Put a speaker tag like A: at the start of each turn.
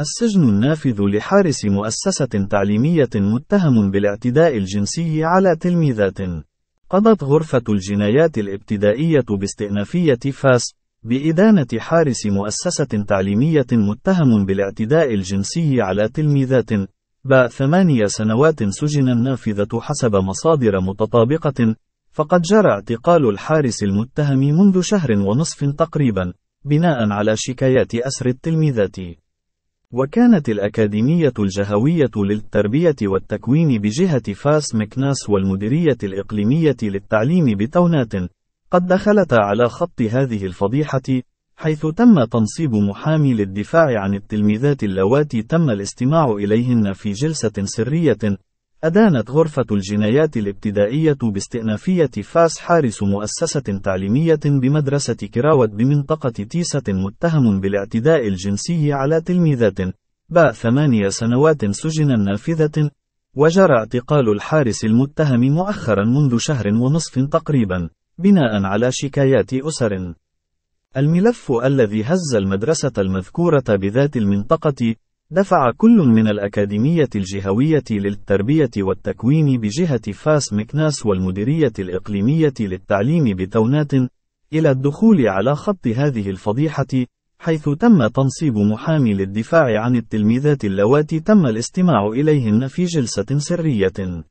A: السجن النافذ لحارس مؤسسة تعليمية متهم بالاعتداء الجنسي على تلميذات. قضت غرفة الجنايات الابتدائية باستئنافية فاس بإدانة حارس مؤسسة تعليمية متهم بالاعتداء الجنسي على تلميذات باء ثمانية سنوات سجن النافذة حسب مصادر متطابقة فقد جرى اعتقال الحارس المتهم منذ شهر ونصف تقريبا بناء على شكايات أسر التلميذات وكانت الأكاديمية الجهوية للتربية والتكوين بجهة فاس مكناس والمديرية الإقليمية للتعليم بتونات قد دخلتا على خط هذه الفضيحة حيث تم تنصيب محامي للدفاع عن التلميذات اللواتي تم الاستماع إليهن في جلسة سرية أدانت غرفة الجنايات الابتدائية باستئنافية فاس حارس مؤسسة تعليمية بمدرسة كراوت بمنطقة تيسة متهم بالاعتداء الجنسي على تلميذة باء ثمانية سنوات سجنا نافذة وجرى اعتقال الحارس المتهم مؤخرا منذ شهر ونصف تقريبا بناء على شكايات أسر الملف الذي هز المدرسة المذكورة بذات المنطقة دفع كل من الأكاديمية الجهوية للتربية والتكوين بجهة فاس مكناس والمديرية الإقليمية للتعليم بتونات إلى الدخول على خط هذه الفضيحة حيث تم تنصيب محامي للدفاع عن التلميذات اللواتي تم الاستماع إليهن في جلسة سرية